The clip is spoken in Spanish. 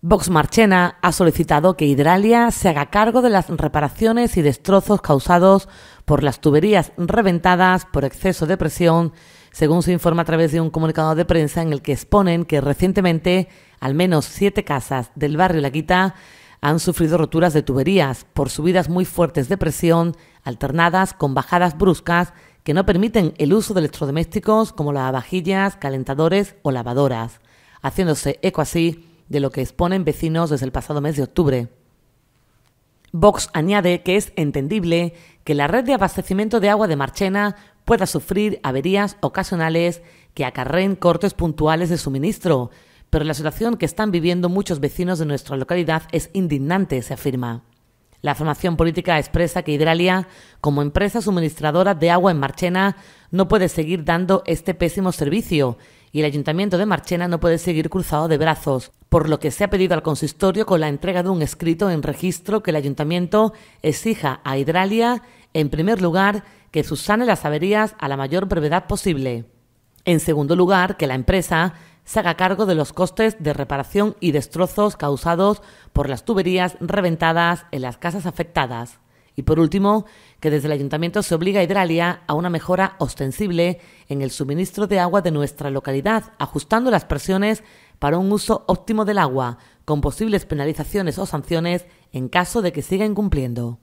Vox Marchena ha solicitado que Hidralia se haga cargo de las reparaciones y destrozos causados por las tuberías reventadas por exceso de presión, según se informa a través de un comunicado de prensa en el que exponen que recientemente al menos siete casas del barrio La Quita han sufrido roturas de tuberías por subidas muy fuertes de presión, alternadas con bajadas bruscas que no permiten el uso de electrodomésticos como lavavajillas, calentadores o lavadoras, haciéndose eco así de lo que exponen vecinos desde el pasado mes de octubre. Vox añade que es entendible que la red de abastecimiento de agua de Marchena pueda sufrir averías ocasionales que acarreen cortes puntuales de suministro, pero la situación que están viviendo muchos vecinos de nuestra localidad es indignante, se afirma. La formación política expresa que Hidralia, como empresa suministradora de agua en Marchena, no puede seguir dando este pésimo servicio y el ayuntamiento de Marchena no puede seguir cruzado de brazos, por lo que se ha pedido al consistorio con la entrega de un escrito en registro que el ayuntamiento exija a Hidralia, en primer lugar, que Susane las averías a la mayor brevedad posible. En segundo lugar, que la empresa se haga cargo de los costes de reparación y destrozos causados por las tuberías reventadas en las casas afectadas. Y por último, que desde el ayuntamiento se obliga a Hidralia a una mejora ostensible en el suministro de agua de nuestra localidad, ajustando las presiones para un uso óptimo del agua, con posibles penalizaciones o sanciones en caso de que siga incumpliendo.